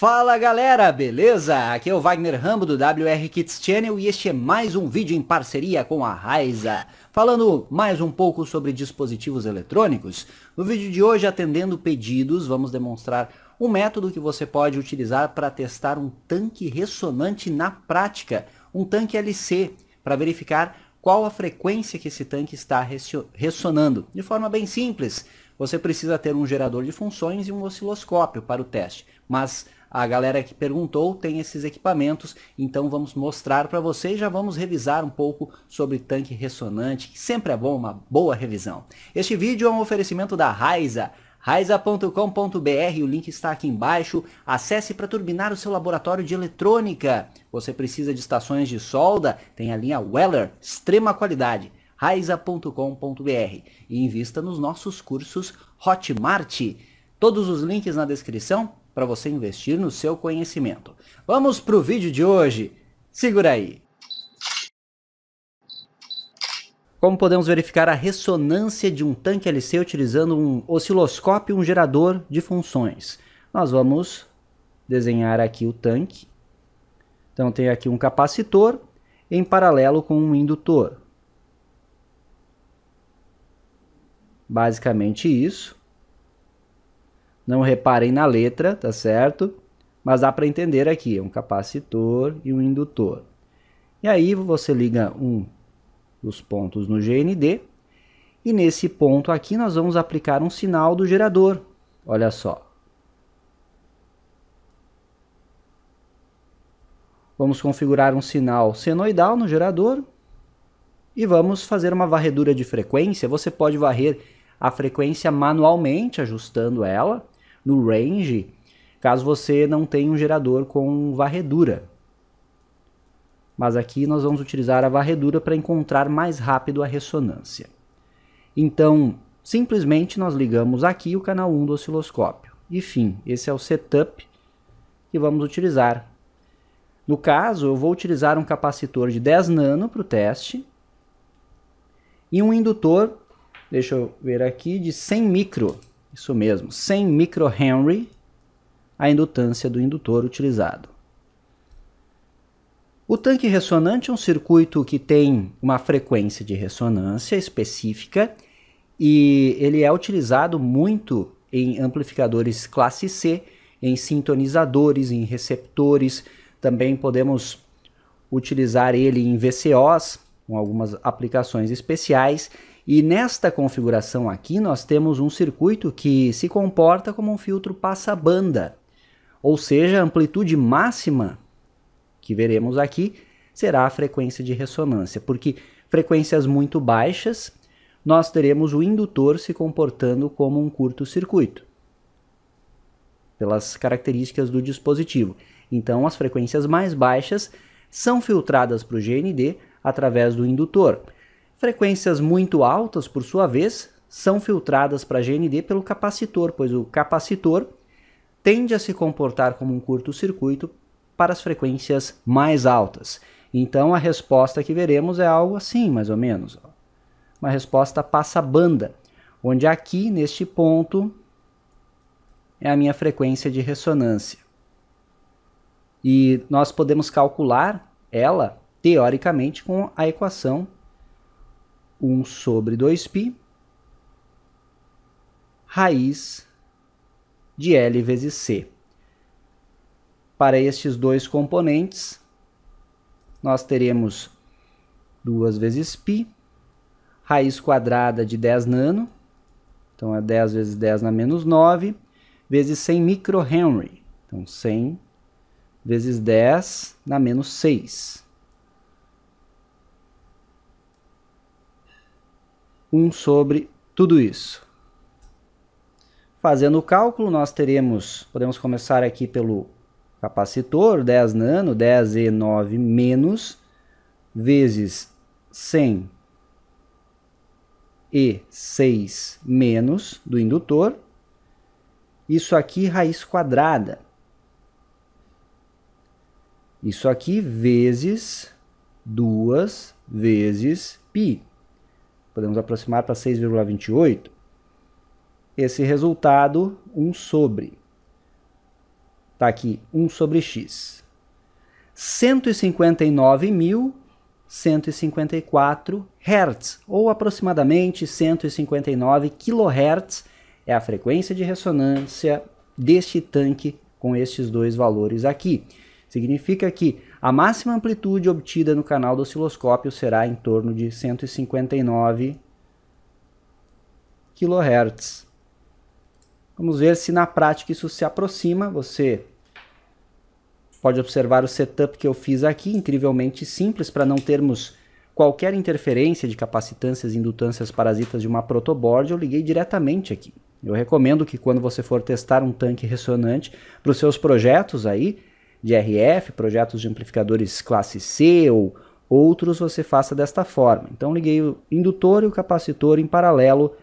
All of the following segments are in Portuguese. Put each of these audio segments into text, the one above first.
Fala galera, beleza? Aqui é o Wagner Rambo do WR Kids Channel e este é mais um vídeo em parceria com a Raiza. Falando mais um pouco sobre dispositivos eletrônicos, no vídeo de hoje atendendo pedidos vamos demonstrar um método que você pode utilizar para testar um tanque ressonante na prática, um tanque LC, para verificar qual a frequência que esse tanque está ressonando. De forma bem simples, você precisa ter um gerador de funções e um osciloscópio para o teste, mas a galera que perguntou tem esses equipamentos, então vamos mostrar para vocês, já vamos revisar um pouco sobre tanque ressonante, que sempre é bom uma boa revisão. Este vídeo é um oferecimento da Raiza, raiza.com.br, o link está aqui embaixo. Acesse para turbinar o seu laboratório de eletrônica. Você precisa de estações de solda? Tem a linha Weller, extrema qualidade. raiza.com.br e invista nos nossos cursos Hotmart. Todos os links na descrição para você investir no seu conhecimento. Vamos para o vídeo de hoje. Segura aí. Como podemos verificar a ressonância de um tanque LC utilizando um osciloscópio e um gerador de funções? Nós vamos desenhar aqui o tanque. Então tem aqui um capacitor em paralelo com um indutor. Basicamente isso. Não reparem na letra, tá certo? Mas dá para entender aqui, é um capacitor e um indutor. E aí você liga um dos pontos no GND e nesse ponto aqui nós vamos aplicar um sinal do gerador. Olha só. Vamos configurar um sinal senoidal no gerador e vamos fazer uma varredura de frequência. Você pode varrer a frequência manualmente, ajustando ela, no range, caso você não tenha um gerador com varredura. Mas aqui nós vamos utilizar a varredura para encontrar mais rápido a ressonância. Então, simplesmente nós ligamos aqui o canal 1 do osciloscópio. Enfim, esse é o setup que vamos utilizar. No caso, eu vou utilizar um capacitor de 10 nano para o teste e um indutor, deixa eu ver aqui, de 100 micro isso mesmo, 100 microhenry a indutância do indutor utilizado. O tanque ressonante é um circuito que tem uma frequência de ressonância específica e ele é utilizado muito em amplificadores classe C, em sintonizadores, em receptores. Também podemos utilizar ele em VCOs, com algumas aplicações especiais. E nesta configuração aqui nós temos um circuito que se comporta como um filtro passa-banda, ou seja, a amplitude máxima que veremos aqui será a frequência de ressonância, porque frequências muito baixas nós teremos o indutor se comportando como um curto-circuito, pelas características do dispositivo. Então, as frequências mais baixas são filtradas para o GND através do indutor. Frequências muito altas, por sua vez, são filtradas para GND pelo capacitor, pois o capacitor tende a se comportar como um curto-circuito para as frequências mais altas. Então a resposta que veremos é algo assim, mais ou menos. Uma resposta passa-banda, onde aqui, neste ponto, é a minha frequência de ressonância. E nós podemos calcular ela, teoricamente, com a equação 1 sobre 2π, raiz de L vezes C. Para estes dois componentes, nós teremos 2 vezes π, raiz quadrada de 10 nano, então é 10 vezes 10 na menos 9, vezes 100 microhenry, então 100 vezes 10 na menos 6. 1 sobre tudo isso. Fazendo o cálculo, nós teremos, podemos começar aqui pelo capacitor, 10 nano, 10E9 menos, vezes 100 e 6 menos do indutor. Isso aqui raiz quadrada. Isso aqui vezes 2 vezes π podemos aproximar para 6,28, esse resultado 1 sobre, está aqui 1 sobre x, 159.154 Hz, ou aproximadamente 159 kHz, é a frequência de ressonância deste tanque com estes dois valores aqui. Significa que a máxima amplitude obtida no canal do osciloscópio será em torno de 159 kHz. Vamos ver se na prática isso se aproxima. Você pode observar o setup que eu fiz aqui, incrivelmente simples, para não termos qualquer interferência de capacitâncias e indutâncias parasitas de uma protoboard, eu liguei diretamente aqui. Eu recomendo que quando você for testar um tanque ressonante para os seus projetos aí, de RF, projetos de amplificadores classe C ou outros, você faça desta forma. Então liguei o indutor e o capacitor em paralelo,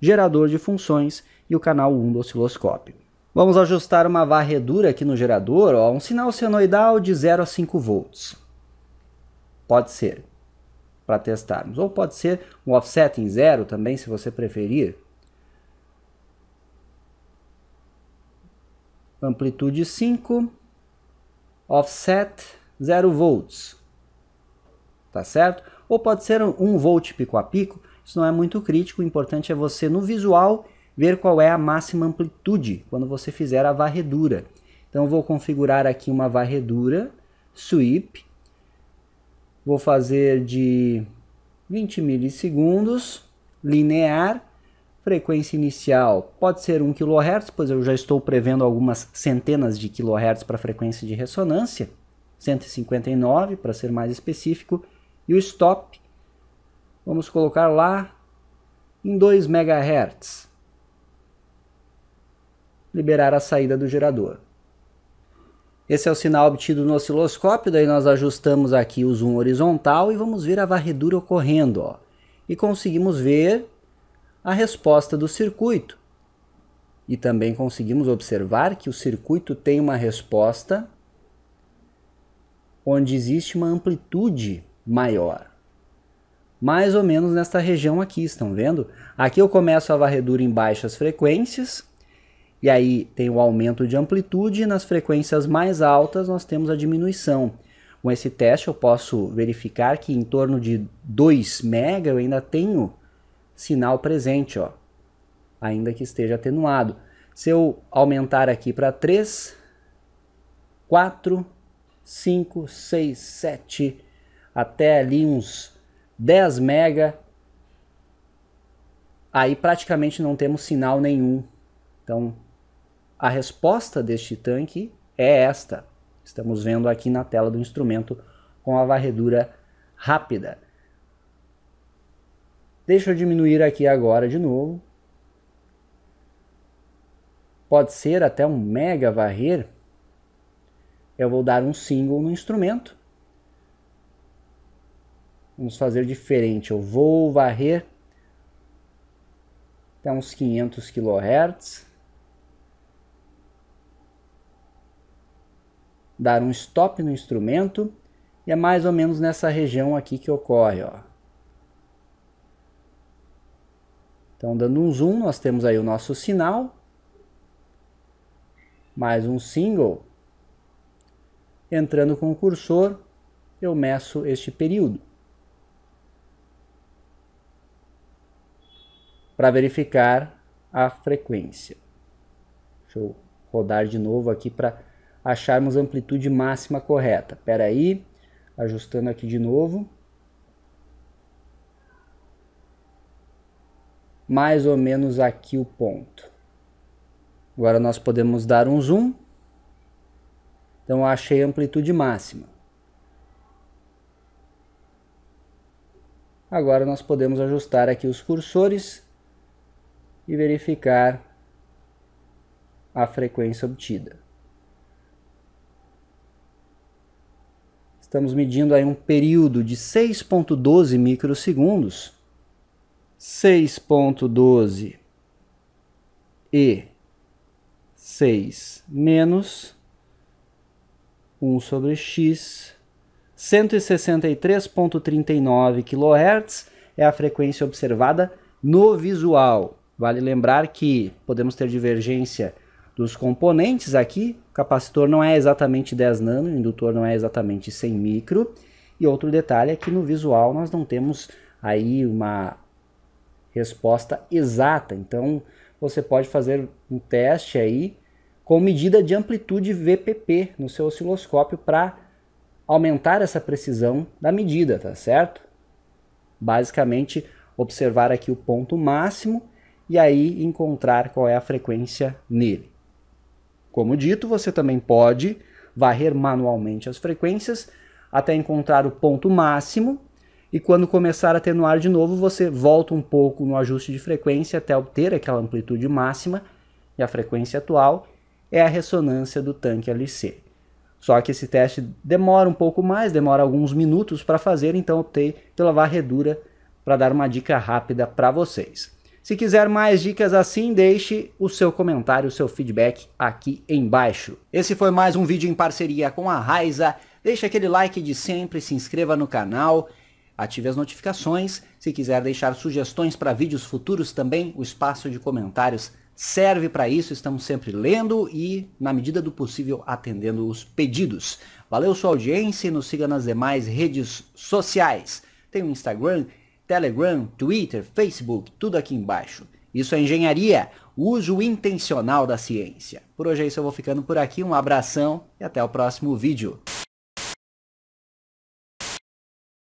gerador de funções e o canal 1 do osciloscópio. Vamos ajustar uma varredura aqui no gerador, ó, um sinal senoidal de 0 a 5 volts. Pode ser, para testarmos. Ou pode ser um offset em zero também, se você preferir. Amplitude 5, offset 0 volts, tá certo? Ou pode ser 1 um volt pico a pico, isso não é muito crítico, o importante é você no visual ver qual é a máxima amplitude quando você fizer a varredura. Então vou configurar aqui uma varredura, sweep, vou fazer de 20 milissegundos, linear, Frequência inicial pode ser 1 kHz, pois eu já estou prevendo algumas centenas de kHz para frequência de ressonância, 159 para ser mais específico, e o stop vamos colocar lá em 2 MHz. Liberar a saída do gerador. Esse é o sinal obtido no osciloscópio, daí nós ajustamos aqui o zoom horizontal e vamos ver a varredura ocorrendo. Ó. E conseguimos ver a resposta do circuito. E também conseguimos observar que o circuito tem uma resposta onde existe uma amplitude maior. Mais ou menos nesta região aqui, estão vendo? Aqui eu começo a varredura em baixas frequências, e aí tem o aumento de amplitude, e nas frequências mais altas nós temos a diminuição. Com esse teste eu posso verificar que em torno de 2 mega eu ainda tenho sinal presente, ó, ainda que esteja atenuado. Se eu aumentar aqui para 3, 4, 5, 6, 7, até ali uns 10 mega, aí praticamente não temos sinal nenhum. Então, a resposta deste tanque é esta. Estamos vendo aqui na tela do instrumento com a varredura rápida. Deixa eu diminuir aqui agora de novo. Pode ser até um mega varrer. Eu vou dar um single no instrumento. Vamos fazer diferente. Eu vou varrer até uns 500 kHz. Dar um stop no instrumento. E é mais ou menos nessa região aqui que ocorre, ó. Então, dando um zoom, nós temos aí o nosso sinal, mais um single. Entrando com o cursor, eu meço este período. Para verificar a frequência. Deixa eu rodar de novo aqui para acharmos a amplitude máxima correta. Espera aí, ajustando aqui de novo. mais ou menos aqui o ponto. Agora nós podemos dar um zoom. Então eu achei a amplitude máxima. Agora nós podemos ajustar aqui os cursores e verificar a frequência obtida. Estamos medindo aí um período de 6.12 microsegundos 6.12 e 6 menos 1 sobre x, 163.39 kHz é a frequência observada no visual. Vale lembrar que podemos ter divergência dos componentes aqui, o capacitor não é exatamente 10 nano, o indutor não é exatamente 100 micro, e outro detalhe é que no visual nós não temos aí uma resposta exata. Então, você pode fazer um teste aí com medida de amplitude VPP no seu osciloscópio para aumentar essa precisão da medida, tá certo? Basicamente, observar aqui o ponto máximo e aí encontrar qual é a frequência nele. Como dito, você também pode varrer manualmente as frequências até encontrar o ponto máximo e quando começar a atenuar de novo, você volta um pouco no ajuste de frequência até obter aquela amplitude máxima, e a frequência atual é a ressonância do tanque LC. Só que esse teste demora um pouco mais, demora alguns minutos para fazer, então optei pela varredura para dar uma dica rápida para vocês. Se quiser mais dicas assim, deixe o seu comentário, o seu feedback aqui embaixo. Esse foi mais um vídeo em parceria com a Raiza. Deixe aquele like de sempre, se inscreva no canal Ative as notificações. Se quiser deixar sugestões para vídeos futuros também, o espaço de comentários serve para isso. Estamos sempre lendo e, na medida do possível, atendendo os pedidos. Valeu sua audiência e nos siga nas demais redes sociais. Tem o Instagram, Telegram, Twitter, Facebook, tudo aqui embaixo. Isso é engenharia, uso intencional da ciência. Por hoje é isso, eu vou ficando por aqui. Um abração e até o próximo vídeo.